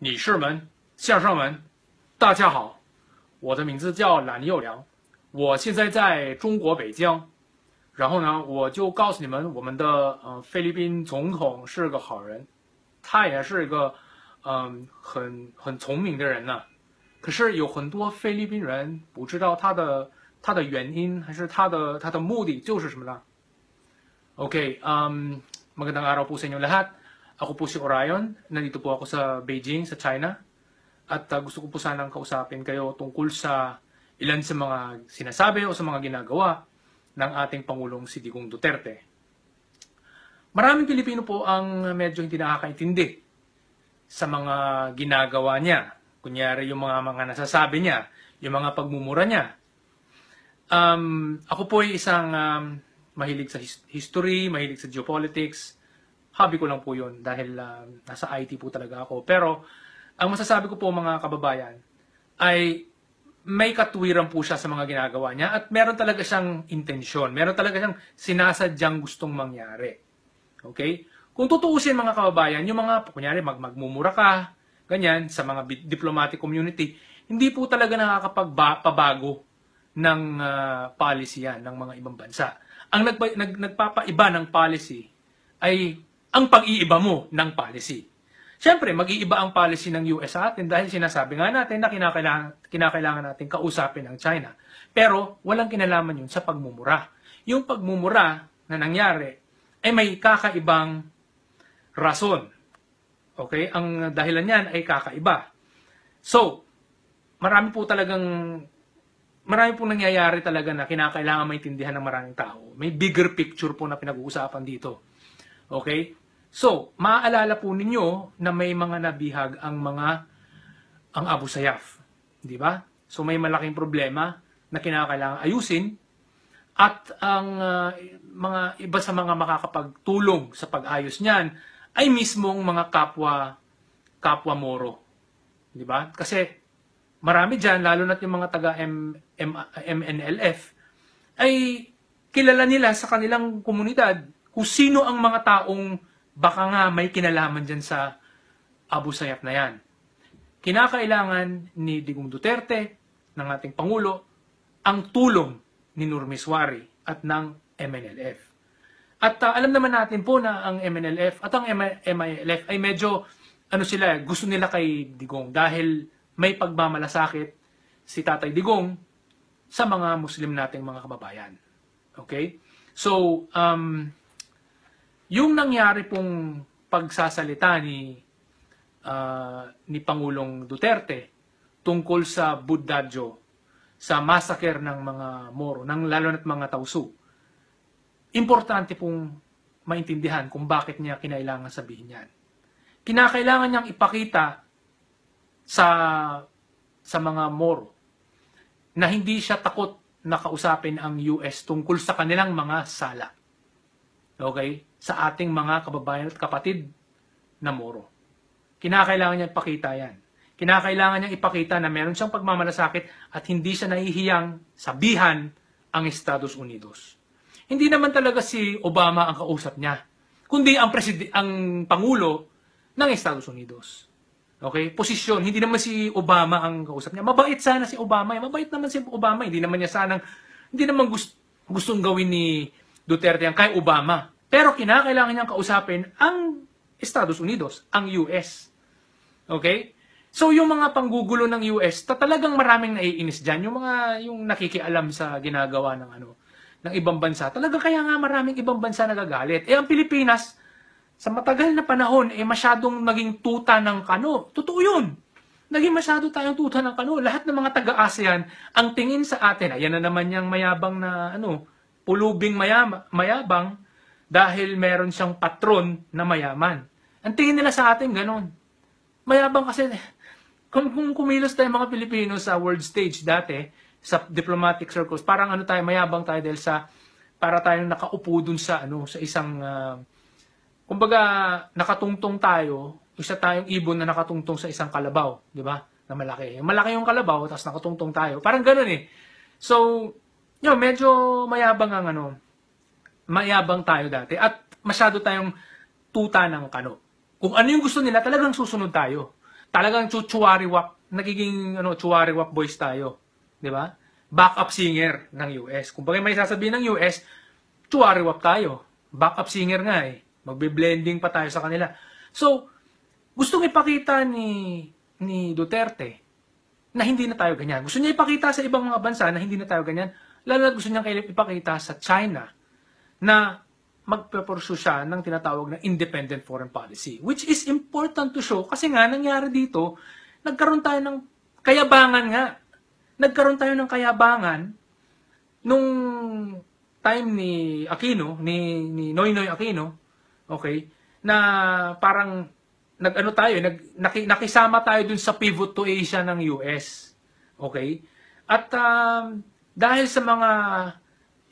女士们、先生们，大家好，我的名字叫兰幼良，我现在在中国北京。然后呢，我就告诉你们，我们的呃菲律宾总统是个好人，他也是一个嗯很很聪明的人呢。可是有很多菲律宾人不知道他的他的原因还是他的他的目的就是什么呢？Okay，um，m a g a n d a Ako po si Orion, nandito po ako sa Beijing, sa China. At uh, gusto ko po sanang kausapin kayo tungkol sa ilan sa mga sinasabi o sa mga ginagawa ng ating Pangulong si Digong Duterte. Maraming Pilipino po ang medyo hindi nakakaintindi sa mga ginagawa niya. Kunyari yung mga mga nasasabi niya, yung mga pagmumura niya. Um, ako po ay isang um, mahilig sa his- history, mahilig sa geopolitics, hobby ko lang po yun dahil uh, nasa IT po talaga ako. Pero ang masasabi ko po mga kababayan ay may katuwiran po siya sa mga ginagawa niya at meron talaga siyang intensyon. Meron talaga siyang sinasadyang gustong mangyari. Okay? Kung tutuusin mga kababayan, yung mga, kunyari, mag magmumura ka, ganyan, sa mga diplomatic community, hindi po talaga nakakapagpabago ng uh, policy yan ng mga ibang bansa. Ang nagpa, nag, nagpapaiba ng policy ay ang pag-iiba mo ng policy. Siyempre, mag-iiba ang policy ng US sa atin dahil sinasabi nga natin na kinakailangan, kinakailangan natin kausapin ang China. Pero walang kinalaman yun sa pagmumura. Yung pagmumura na nangyari ay may kakaibang rason. Okay? Ang dahilan niyan ay kakaiba. So, marami po talagang marami po nangyayari talaga na kinakailangan maintindihan ng maraming tao. May bigger picture po na pinag-uusapan dito. Okay? So, maaalala po ninyo na may mga nabihag ang mga ang Abu Sayyaf, di ba? So may malaking problema na kinakailangan ayusin at ang uh, mga iba sa mga makakapagtulong sa pag-ayos niyan ay mismong mga kapwa kapwa Moro. Di ba? Kasi marami diyan lalo na yung mga taga M, M, MNLF ay kilala nila sa kanilang komunidad kung sino ang mga taong baka nga may kinalaman dyan sa Abu Sayyaf na yan. Kinakailangan ni Digong Duterte, ng ating Pangulo, ang tulong ni Nurmiswari at ng MNLF. At uh, alam naman natin po na ang MNLF at ang MILF ay medyo ano sila, gusto nila kay Digong dahil may pagmamalasakit si Tatay Digong sa mga Muslim nating mga kababayan. Okay? So, um, yung nangyari pong pagsasalita ni uh, ni Pangulong Duterte tungkol sa Buddajo sa massacre ng mga Moro, ng lalo na't mga Tausu. Importante pong maintindihan kung bakit niya kinailangan sabihin yan. Kinakailangan niyang ipakita sa sa mga Moro na hindi siya takot na kausapin ang US tungkol sa kanilang mga sala. Okay? sa ating mga kababayan at kapatid na moro. Kinakailangan niyang ipakita yan. Kinakailangan niyang ipakita na meron siyang pagmamalasakit at hindi siya nahihiyang sabihan ang Estados Unidos. Hindi naman talaga si Obama ang kausap niya, kundi ang, presidi- ang Pangulo ng Estados Unidos. Okay? Posisyon. Hindi naman si Obama ang kausap niya. Mabait sana si Obama. Eh. Mabait naman si Obama. Eh. Hindi naman niya sanang, hindi naman gust- gustong gawin ni Duterte ang kay Obama. Pero kinakailangan niyang kausapin ang Estados Unidos, ang US. Okay? So yung mga panggugulo ng US, ta talagang maraming naiinis diyan yung mga yung nakikialam sa ginagawa ng ano ng ibang bansa. Talaga kaya nga maraming ibang bansa nagagalit. Eh ang Pilipinas sa matagal na panahon eh masyadong naging tuta ng kano. Totoo 'yun. Naging masyado tayong tuta ng kano. Lahat ng mga taga-ASEAN ang tingin sa atin, ayan na naman yung mayabang na ano, pulubing mayama, mayabang dahil meron siyang patron na mayaman. Ang tingin nila sa atin, ganun. Mayabang kasi, kung, kung kumilos tayo mga Pilipino sa world stage dati, sa diplomatic circles, parang ano tayo, mayabang tayo dahil sa, para tayo nakaupo dun sa, ano, sa isang, uh, kumbaga, nakatungtong tayo, isa tayong ibon na nakatungtong sa isang kalabaw, di ba? Na malaki. Malaki yung kalabaw, tapos nakatungtong tayo. Parang ganun eh. So, yun, medyo mayabang ang ano, mayabang tayo dati at masyado tayong tuta ng kano. Kung ano yung gusto nila, talagang susunod tayo. Talagang chuchuwariwak, nagiging ano, chuwariwak boys tayo. Di ba? Backup singer ng US. Kung bagay may sasabihin ng US, chuwariwak tayo. Backup singer nga eh. Magbe-blending pa tayo sa kanila. So, gustong ipakita ni ni Duterte na hindi na tayo ganyan. Gusto niya ipakita sa ibang mga bansa na hindi na tayo ganyan. Lalo na gusto niya ipakita sa China na magpaporso siya ng tinatawag na independent foreign policy. Which is important to show kasi nga nangyari dito, nagkaroon tayo ng kayabangan nga. Nagkaroon tayo ng kayabangan nung time ni Aquino, ni, ni Noynoy Aquino, okay, na parang nag-ano tayo, nag, naki, nakisama tayo dun sa pivot to Asia ng US. Okay? At um, dahil sa mga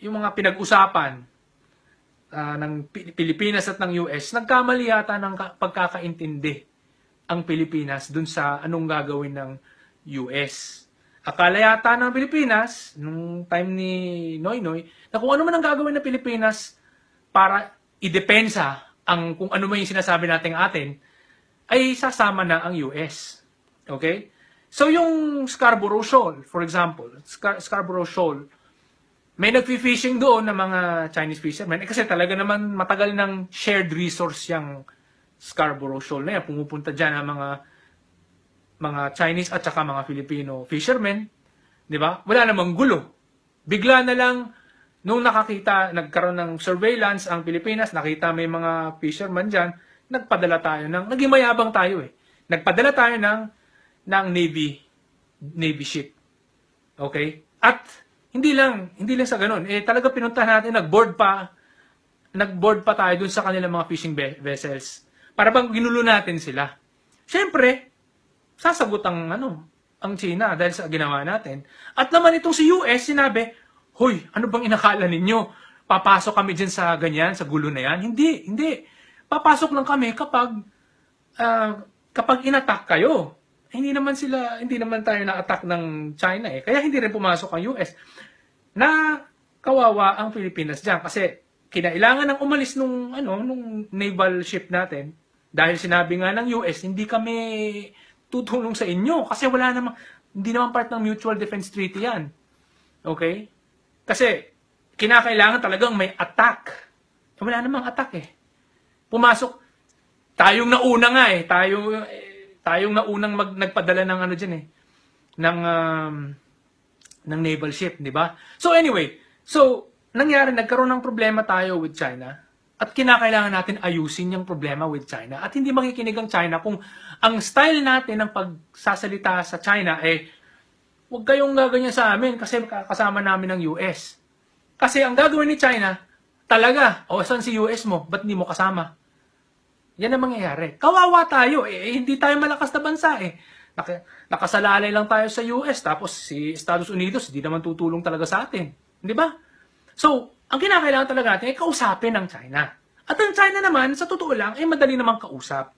yung mga pinag-usapan uh, ng Pilipinas at ng US, nagkamali yata ng pagkakaintindi ang Pilipinas dun sa anong gagawin ng US. Akala yata ng Pilipinas, nung time ni Noynoy, Noy, na kung ano man ang gagawin ng Pilipinas para idepensa ang kung ano man yung sinasabi natin atin, ay sasama na ang US. Okay? So yung Scarborough Shoal, for example, Scar- Scarborough Shoal, may nagfi-fishing doon ng mga Chinese fishermen eh, kasi talaga naman matagal ng shared resource yung Scarborough Shoal na yan. Pumupunta dyan ang mga mga Chinese at saka mga Filipino fishermen. Di ba? Wala namang gulo. Bigla na lang, nung nakakita, nagkaroon ng surveillance ang Pilipinas, nakita may mga fishermen dyan, nagpadala tayo ng, naging mayabang tayo eh. Nagpadala tayo ng, ng Navy, Navy ship. Okay? At hindi lang, hindi lang sa ganun. Eh, talaga pinuntahan natin, nag-board pa, nag-board pa tayo dun sa kanilang mga fishing vessels. Para bang ginulo natin sila. Siyempre, sasagot ang ano, ang China dahil sa ginawa natin. At naman itong si US, sinabi, Hoy, ano bang inakala ninyo? Papasok kami dyan sa ganyan, sa gulo na yan? Hindi, hindi. Papasok lang kami kapag, uh, kapag inatak kayo hindi naman sila, hindi naman tayo na-attack ng China eh. Kaya hindi rin pumasok ang US. Na kawawa ang Pilipinas diyan kasi kinailangan ng umalis nung ano nung naval ship natin dahil sinabi nga ng US hindi kami tutulong sa inyo kasi wala namang hindi naman part ng mutual defense treaty 'yan. Okay? Kasi kinakailangan talagang may attack. Wala namang attack eh. Pumasok tayong nauna nga eh, tayo Tayong naunang mag, nagpadala ng ano diyan eh, ng um, ng naval ship, di ba? So anyway, so nangyari nagkaroon ng problema tayo with China at kinakailangan natin ayusin yung problema with China at hindi makikinig ang China kung ang style natin ng pagsasalita sa China eh huwag kayong gaganyan sa amin kasi kasama namin ng US. Kasi ang gagawin ni China, talaga, o oh, saan si US mo? Ba't hindi mo kasama? Yan ang mangyayari. Kawawa tayo. Eh. eh, hindi tayo malakas na bansa eh. Nak- nakasalalay lang tayo sa US tapos si Estados Unidos hindi naman tutulong talaga sa atin. Di ba? So, ang kinakailangan talaga natin ay kausapin ang China. At ang China naman, sa totoo lang, ay madali namang kausap.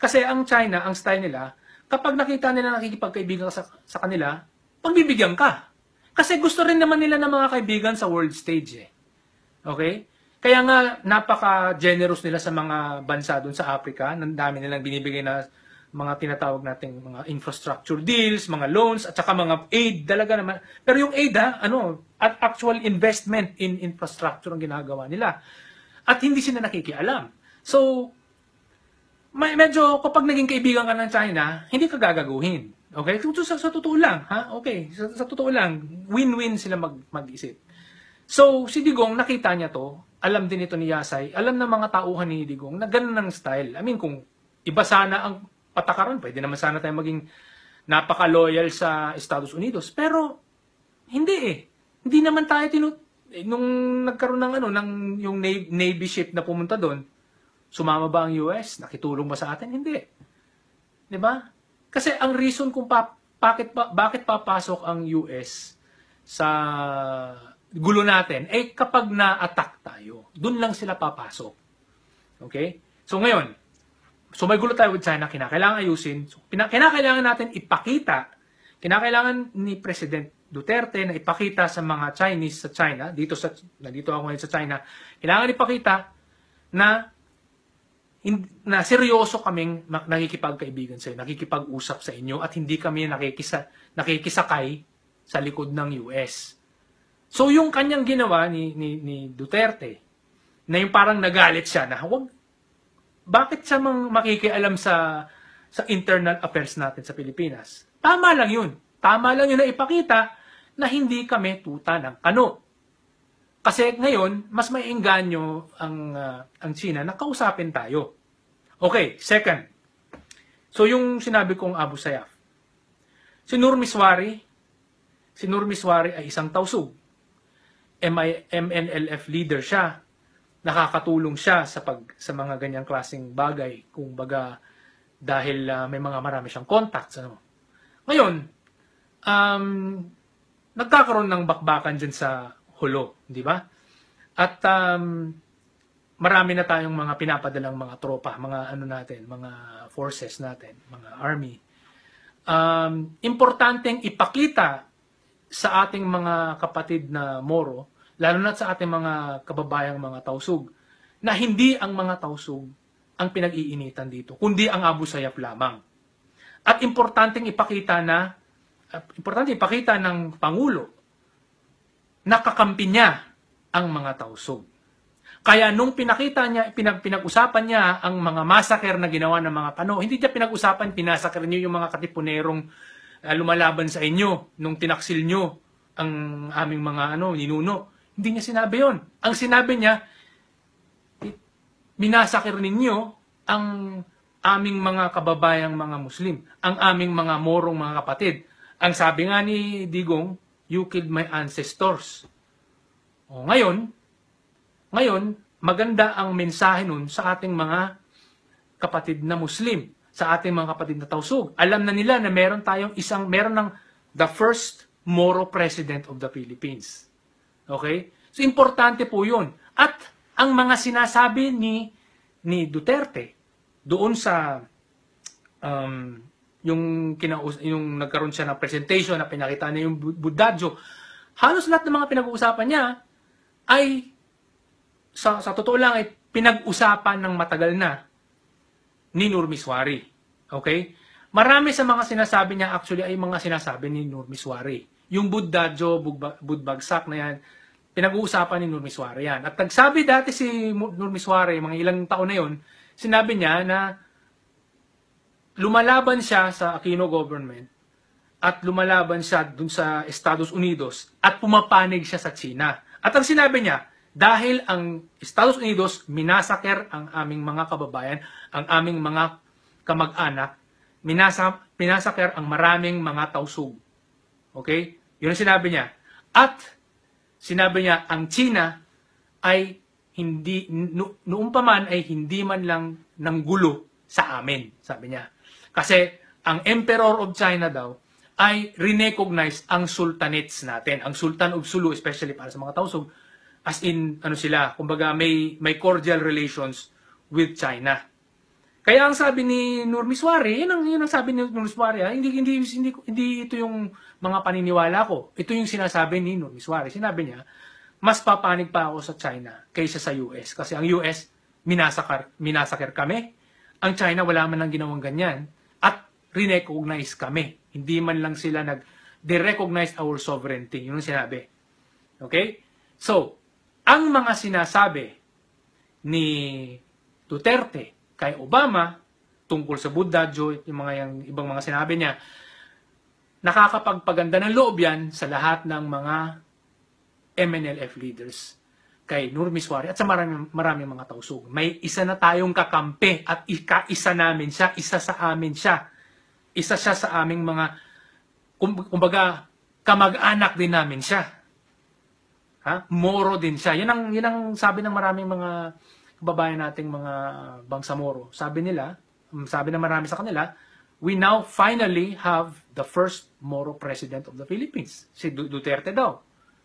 Kasi ang China, ang style nila, kapag nakita nila nakikipagkaibigan sa, sa kanila, pagbibigyan ka. Kasi gusto rin naman nila ng mga kaibigan sa world stage eh. Okay? Kaya nga, napaka-generous nila sa mga bansa doon sa Africa. Ang dami nilang binibigay na mga tinatawag nating mga infrastructure deals, mga loans, at saka mga aid talaga naman. Pero yung aid, ha, ah, ano, at actual investment in infrastructure ang ginagawa nila. At hindi sila nakikialam. So, may, medyo kapag naging kaibigan ka ng China, hindi ka gagaguhin. Okay? Sa, sa totoo lang, ha? Okay, sa, sa totoo lang, win-win sila mag, mag-isip. So, si Digong nakita niya to, alam din ito ni Yasay, alam ng mga tauhan ni Digong na ganun ang style. I mean, kung iba sana ang patakaran, pwede naman sana tayo maging napaka-loyal sa Estados Unidos. Pero, hindi eh. Hindi naman tayo tinut... Eh, nung nagkaroon ng ano, ng yung Navy, ship na pumunta doon, sumama ba ang US? Nakitulong ba sa atin? Hindi. Di ba? Kasi ang reason kung pa, bakit, pa, bakit papasok ang US sa gulo natin, eh kapag na-attack tayo, dun lang sila papasok. Okay? So ngayon, so may gulo tayo with China, kinakailangan ayusin. So, pina- kinakailangan natin ipakita, kinakailangan ni President Duterte na ipakita sa mga Chinese sa China, dito sa dito ako ngayon sa China, kailangan ipakita na in, na seryoso kaming nakikipagkaibigan sa inyo, nakikipag-usap sa inyo at hindi kami nakikisa, nakikisakay sa likod ng US. So yung kanyang ginawa ni, ni, ni Duterte, na yung parang nagalit siya na, wag, bakit siya mang makikialam sa, sa internal affairs natin sa Pilipinas? Tama lang yun. Tama lang yun na ipakita na hindi kami tuta ng kano. Kasi ngayon, mas may engganyo ang, uh, ang China na kausapin tayo. Okay, second. So yung sinabi kong Abu Sayyaf. Si Nur Miswari, si Nur Miswari ay isang tausug MI, MNLF leader siya, nakakatulong siya sa pag sa mga ganyang klasing bagay kung baga dahil uh, may mga marami siyang contacts ano. Ngayon, um, nagkakaroon ng bakbakan diyan sa hulo, di ba? At um, marami na tayong mga pinapadalang mga tropa, mga ano natin, mga forces natin, mga army. Um, importanteng ipakita sa ating mga kapatid na Moro lalo na sa ating mga kababayang mga tausug, na hindi ang mga tausug ang pinag-iinitan dito, kundi ang Abu Sayyaf lamang. At importanteng ipakita na importante ipakita ng Pangulo na niya ang mga tausog. Kaya nung pinakita niya, pinag, pinag-usapan niya ang mga massacre na ginawa ng mga Pano, hindi niya pinag-usapan, pinasakre niyo yung mga katipunerong uh, lumalaban sa inyo nung tinaksil niyo ang aming mga ano, ninuno. Hindi niya sinabi yon. Ang sinabi niya, minasakir ninyo ang aming mga kababayang mga Muslim, ang aming mga morong mga kapatid. Ang sabi nga ni Digong, you killed my ancestors. O, ngayon, ngayon, maganda ang mensahe nun sa ating mga kapatid na Muslim, sa ating mga kapatid na Tausug. Alam na nila na meron tayong isang, meron ng the first Moro President of the Philippines. Okay? So importante po 'yun. At ang mga sinasabi ni ni Duterte doon sa um, yung kinaus yung nagkaroon siya ng presentation na pinakita niya yung Budadjo, halos lahat ng mga pinag-uusapan niya ay sa, sa totoo lang ay pinag-usapan ng matagal na ni Nurmiswari. Okay? Marami sa mga sinasabi niya actually ay mga sinasabi ni Nurmiswari. Miswari yung Buddha, Job, Budbagsak na yan, pinag-uusapan ni Nurmiswara yan. At nagsabi dati si Nurmiswara, mga ilang taon na yon, sinabi niya na lumalaban siya sa Aquino government at lumalaban siya dun sa Estados Unidos at pumapanig siya sa China. At ang sinabi niya, dahil ang Estados Unidos minasaker ang aming mga kababayan, ang aming mga kamag-anak, minasa, minasaker ang maraming mga tausug. Okay? Yun ang sinabi niya. At sinabi niya, ang China ay hindi, no, noong pa man ay hindi man lang ng gulo sa amin, sabi niya. Kasi ang Emperor of China daw ay re-recognize ang sultanates natin. Ang Sultan of Sulu, especially para sa mga Tausug as in, ano sila, kumbaga may, may cordial relations with China. Kaya ang sabi ni Nur Miswari, yun ang, yun ang sabi ni Nur hindi, hindi, hindi, hindi ito yung mga paniniwala ko. Ito yung sinasabi ni Nomi Suarez. Sinabi niya, mas papanig pa ako sa China kaysa sa US. Kasi ang US, minasakar, minasakir kami. Ang China, wala man lang ginawang ganyan. At re-recognize kami. Hindi man lang sila nag, they recognize our sovereignty. Yun ang sinabi. Okay? So, ang mga sinasabi ni Duterte kay Obama tungkol sa Buddha, Joy, yung mga yung ibang mga sinabi niya, nakakapagpaganda ng loob yan sa lahat ng mga MNLF leaders kay Nur Miswari at sa maraming, maraming mga tausog. May isa na tayong kakampi at ikaisa namin siya, isa sa amin siya. Isa siya sa aming mga, kumbaga, kamag-anak din namin siya. Ha? Moro din siya. Yan ang, yan ang sabi ng maraming mga kababayan nating mga bangsamoro. Sabi nila, sabi na marami sa kanila, we now finally have the first Moro president of the Philippines, si Duterte daw.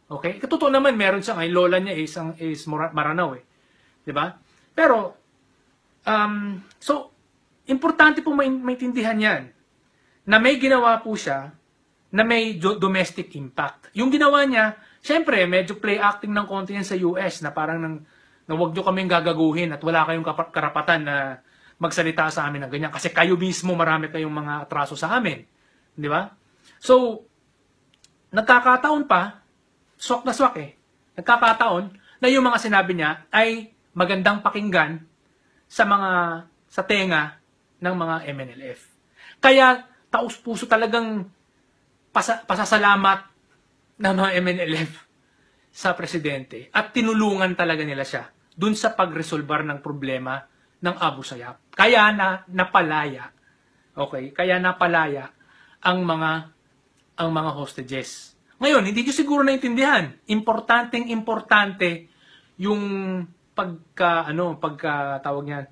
Okay? Katotoo naman, meron siya ngayon, lola niya is, ang, is Maranao eh. ba? Diba? Pero, um, so, importante po maintindihan yan na may ginawa po siya na may domestic impact. Yung ginawa niya, syempre, medyo play acting ng konti yan sa US na parang nang, na wag nyo kaming gagaguhin at wala kayong karapatan na magsalita sa amin ng ganyan. Kasi kayo mismo marami kayong mga atraso sa amin. Di ba? So, nagkakataon pa, swak na swak eh, nagkakataon na yung mga sinabi niya ay magandang pakinggan sa mga, sa tenga ng mga MNLF. Kaya, taus-puso talagang pasa, pasasalamat ng mga MNLF sa presidente at tinulungan talaga nila siya dun sa pagresolbar ng problema ng Abu Sayyaf. Kaya na napalaya, okay, kaya napalaya ang mga ang mga hostages. Ngayon, hindi niyo siguro naintindihan. Importanteng importante yung pagka ano, pagka tawag niyan,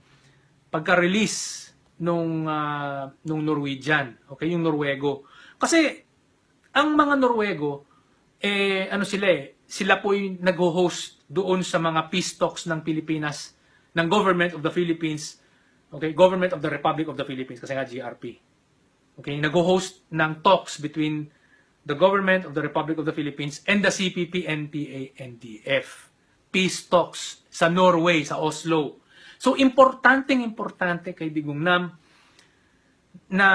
pagka-release nung uh, nung Norwegian, okay, yung Norwego. Kasi ang mga Norwego eh ano sila eh, sila po yung nagho-host doon sa mga peace talks ng Pilipinas ng government of the Philippines, okay, government of the Republic of the Philippines, kasi nga GRP. Okay, nag-host ng talks between the government of the Republic of the Philippines and the CPP, NPA, NDF. Peace talks sa Norway, sa Oslo. So, importanteng importante kay Digong Nam na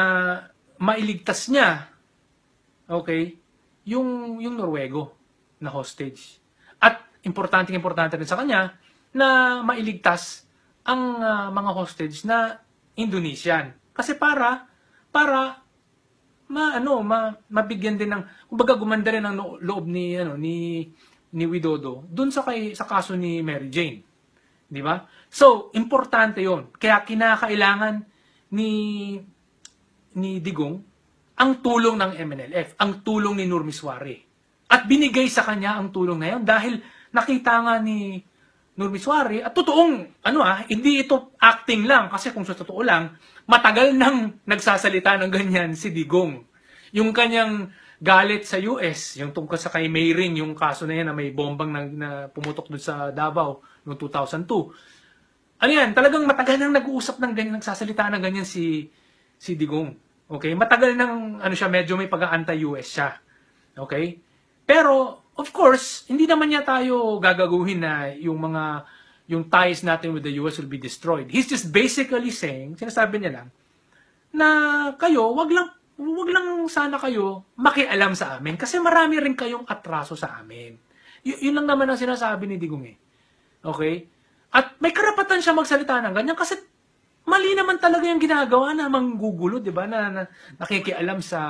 mailigtas niya, okay, yung, yung Norwego na hostage. At importanteng importante rin sa kanya na mailigtas ang uh, mga hostage na Indonesian. Kasi para para ma ano ma, mabigyan din ng kumbaga gumanda rin ang loob ni ano ni ni Widodo doon sa kay sa kaso ni Mary Jane. 'Di ba? So, importante 'yon. Kaya kinakailangan ni ni Digong ang tulong ng MNLF, ang tulong ni Nur Miswari. At binigay sa kanya ang tulong na 'yon dahil nakita nga ni Nurbiswari, at totoong, ano ah, hindi ito acting lang, kasi kung sa totoo lang, matagal nang nagsasalita ng ganyan si Digong. Yung kanyang galit sa US, yung tungkol sa kay Mayring, yung kaso na yan na may bombang na, na pumutok doon sa Davao noong 2002. Ano yan, talagang matagal nang nag-uusap ng ganyan, nagsasalita ng ganyan si, si Digong. Okay? Matagal nang, ano siya, medyo may pag aanta us siya. Okay? Pero, of course, hindi naman niya tayo gagaguhin na yung mga yung ties natin with the US will be destroyed. He's just basically saying, sinasabi niya lang, na kayo, wag lang wag lang sana kayo makialam sa amin kasi marami rin kayong atraso sa amin. Y- yun lang naman ang sinasabi ni Digong eh. Okay? At may karapatan siya magsalita ng ganyan kasi mali naman talaga yung ginagawa na manggugulo, 'di ba? Na, na nakikialam sa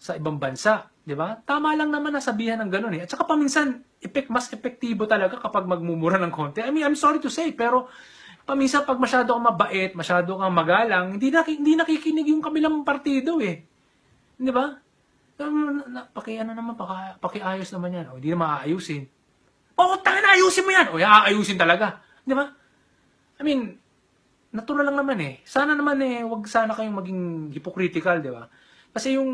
sa ibang bansa. Di ba? Tama lang naman na sabihan ng ganun eh. At saka paminsan, epek, mas epektibo talaga kapag magmumura ng konti. I mean, I'm sorry to say, pero paminsan pag masyado kang mabait, masyado kang magalang, hindi, na, hindi nakikinig yung kabilang partido eh. Di ba? Um, paki ano naman, pakiayos naman yan. O, hindi na maaayusin. Oo, oh, tanga na, ayusin mo yan. O, aayusin talaga. Di ba? I mean, natural lang naman eh. Sana naman eh, wag sana kayong maging hypocritical, di ba? Kasi yung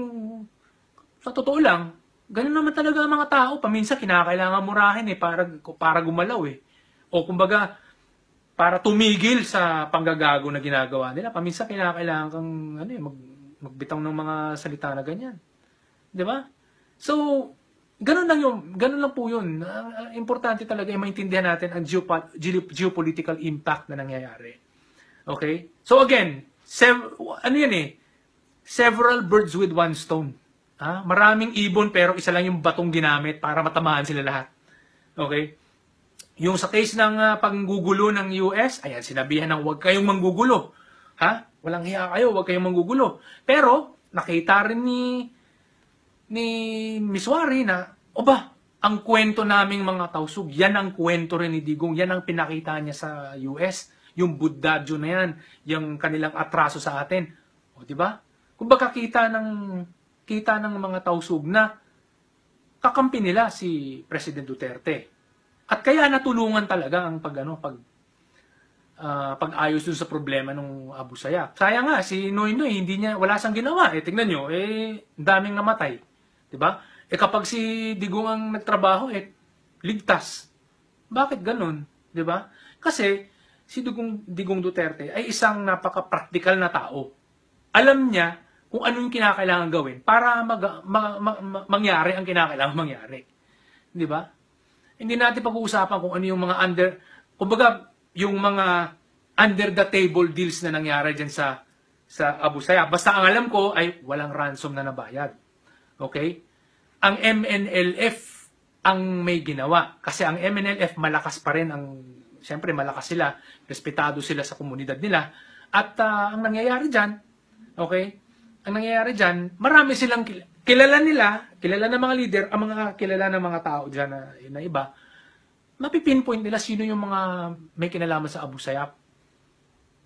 sa totoo lang, ganun naman talaga ang mga tao. Paminsan kinakailangan murahin eh para, para gumalaw eh. O kumbaga, para tumigil sa panggagago na ginagawa nila. Paminsan kinakailangan kang ano eh, mag, magbitaw ng mga salita na ganyan. 'Di ba? So, ganun lang yung ganun lang po yun. Uh, importante talaga ay eh, maintindihan natin ang geopo- geopolitical impact na nangyayari. Okay? So again, sev- ano yan eh? Several birds with one stone. Ha? Maraming ibon pero isa lang yung batong ginamit para matamaan sila lahat. Okay? Yung sa case ng uh, panggugulo ng US, ayan, sinabihan ng huwag kayong manggugulo. Ha? Walang hiya kayo, huwag kayong manggugulo. Pero, nakita rin ni ni Miss Wari na, o ba, ang kwento naming mga tausug, yan ang kwento rin ni Digong, yan ang pinakita niya sa US. Yung Buddha na yan, yung kanilang atraso sa atin. O, di ba? Kung baka kita ng kita ng mga tausug na kakampi nila si President Duterte. At kaya natulungan talaga ang pag, ano, pag, uh, pag-ayos dun sa problema ng Abu Sayyaf. Kaya nga, si Noy Noy, hindi niya, wala siyang ginawa. Eh, tingnan nyo, eh, daming namatay. ba? Diba? Eh, kapag si Digong ang nagtrabaho, eh, ligtas. Bakit ganun? ba? Diba? Kasi, si Digong, Digong Duterte ay isang napaka-practical na tao. Alam niya kung ano yung kinakailangan gawin para mag, mag, mag, mag, mangyari ang kinakailangan mangyari. Di ba? Hindi natin pag-uusapan kung ano yung mga under, kumbaga, yung mga under the table deals na nangyari dyan sa, sa Abu Sayyaf. Basta ang alam ko ay walang ransom na nabayad. Okay? Ang MNLF ang may ginawa. Kasi ang MNLF malakas pa rin ang, siyempre malakas sila, respetado sila sa komunidad nila. At uh, ang nangyayari dyan, okay, ang nangyayari dyan, marami silang kilala, kilala nila, kilala ng mga leader, ang mga kilala ng mga tao dyan na, na iba, mapipinpoint nila sino yung mga may kinalaman sa Abu Sayyaf.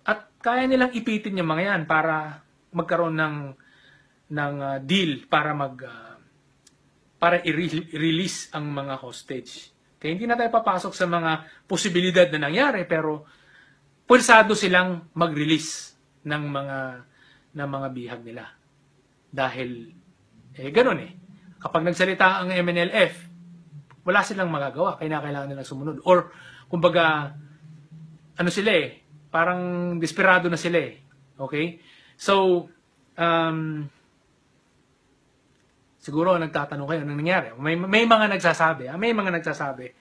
At kaya nilang ipitin yung mga yan para magkaroon ng ng uh, deal para mag uh, para i-release ang mga hostage. Kaya hindi na tayo papasok sa mga posibilidad na nangyari pero pulsado silang mag-release ng mga ng mga bihag nila. Dahil, eh, ganun eh. Kapag nagsalita ang MNLF, wala silang magagawa. Kaya kailangan nilang sumunod. Or, kumbaga, ano sila eh, parang desperado na sila eh. Okay? So, um, siguro nagtatanong kayo, anong nangyari? May, may mga nagsasabi, ah, may mga nagsasabi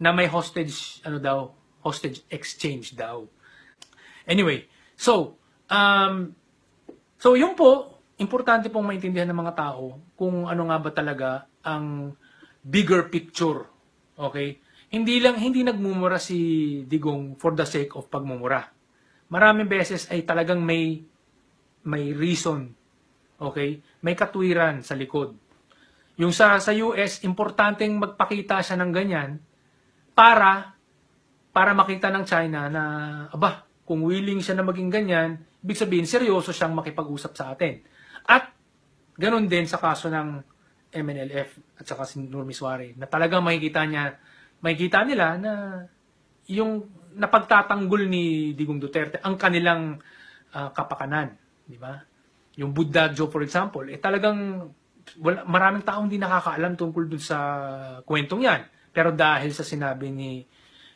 na may hostage, ano daw, hostage exchange daw. Anyway, so, um, So yun po, importante pong maintindihan ng mga tao kung ano nga ba talaga ang bigger picture. Okay? Hindi lang hindi nagmumura si Digong for the sake of pagmumura. Maraming beses ay talagang may may reason. Okay? May katwiran sa likod. Yung sa sa US, importanteng magpakita siya ng ganyan para para makita ng China na aba, kung willing siya na maging ganyan, Ibig sabihin, seryoso siyang makipag-usap sa atin. At ganun din sa kaso ng MNLF at saka si Nur Miswari, na talagang makikita niya, makikita nila na yung napagtatanggol ni Digong Duterte ang kanilang uh, kapakanan, di ba? Yung Buddha Joe for example, eh talagang wala, maraming tao hindi nakakaalam tungkol dun sa kwentong 'yan. Pero dahil sa sinabi ni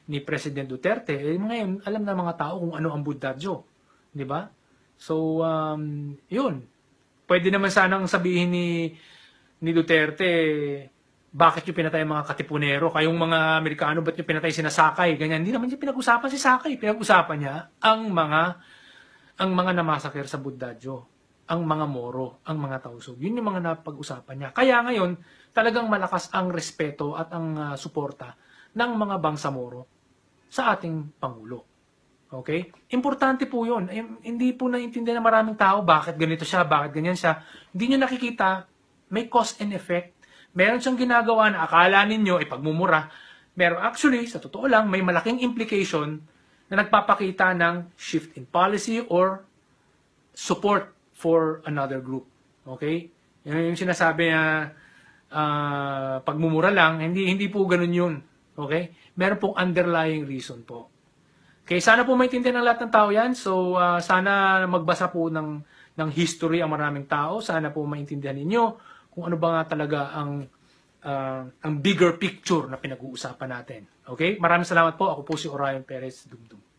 ni President Duterte, eh, ngayon alam na mga tao kung ano ang Buddha Joe, di ba? So, um, yun. Pwede naman sanang sabihin ni, ni Duterte, bakit yung pinatay mga katipunero? Kayong mga Amerikano, ba't yung pinatay si Sakay? Ganyan. Hindi naman niya pinag-usapan si Sakay. Pinag-usapan niya ang mga ang mga namasakir sa Buddajo, ang mga Moro, ang mga Tausog. Yun yung mga napag-usapan niya. Kaya ngayon, talagang malakas ang respeto at ang uh, suporta ng mga bangsa Moro sa ating Pangulo. Okay? Importante po yun. Eh, hindi po naiintindihan ng maraming tao bakit ganito siya, bakit ganyan siya. Hindi nyo nakikita, may cause and effect. Meron siyang ginagawa na akala ninyo ay pagmumura. Pero actually, sa totoo lang, may malaking implication na nagpapakita ng shift in policy or support for another group. Okay? Yan yung sinasabi na uh, pagmumura lang, hindi hindi po ganun yun. Okay? Meron pong underlying reason po. Okay, sana po maintindihan ng lahat ng tao yan. So, uh, sana magbasa po ng, ng history ang maraming tao. Sana po maintindihan ninyo kung ano ba nga talaga ang, uh, ang bigger picture na pinag-uusapan natin. Okay? Maraming salamat po. Ako po si Orion Perez Dumdum.